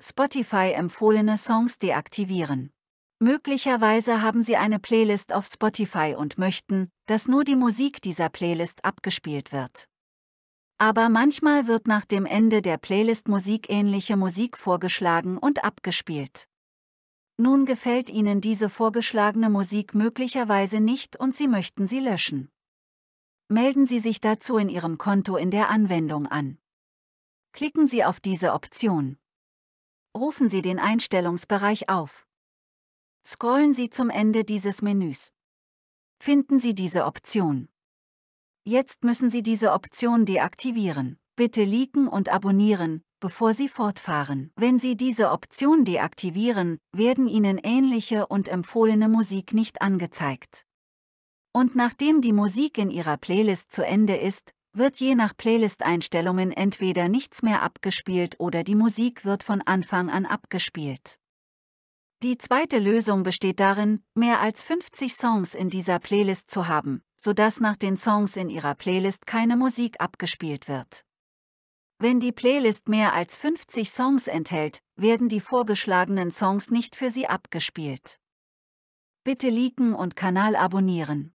Spotify empfohlene Songs deaktivieren. Möglicherweise haben Sie eine Playlist auf Spotify und möchten, dass nur die Musik dieser Playlist abgespielt wird. Aber manchmal wird nach dem Ende der Playlist musikähnliche Musik vorgeschlagen und abgespielt. Nun gefällt Ihnen diese vorgeschlagene Musik möglicherweise nicht und Sie möchten sie löschen. Melden Sie sich dazu in Ihrem Konto in der Anwendung an. Klicken Sie auf diese Option rufen Sie den Einstellungsbereich auf. Scrollen Sie zum Ende dieses Menüs. Finden Sie diese Option. Jetzt müssen Sie diese Option deaktivieren. Bitte liken und abonnieren, bevor Sie fortfahren. Wenn Sie diese Option deaktivieren, werden Ihnen ähnliche und empfohlene Musik nicht angezeigt. Und nachdem die Musik in Ihrer Playlist zu Ende ist, wird je nach Playlist-Einstellungen entweder nichts mehr abgespielt oder die Musik wird von Anfang an abgespielt. Die zweite Lösung besteht darin, mehr als 50 Songs in dieser Playlist zu haben, sodass nach den Songs in ihrer Playlist keine Musik abgespielt wird. Wenn die Playlist mehr als 50 Songs enthält, werden die vorgeschlagenen Songs nicht für Sie abgespielt. Bitte liken und Kanal abonnieren.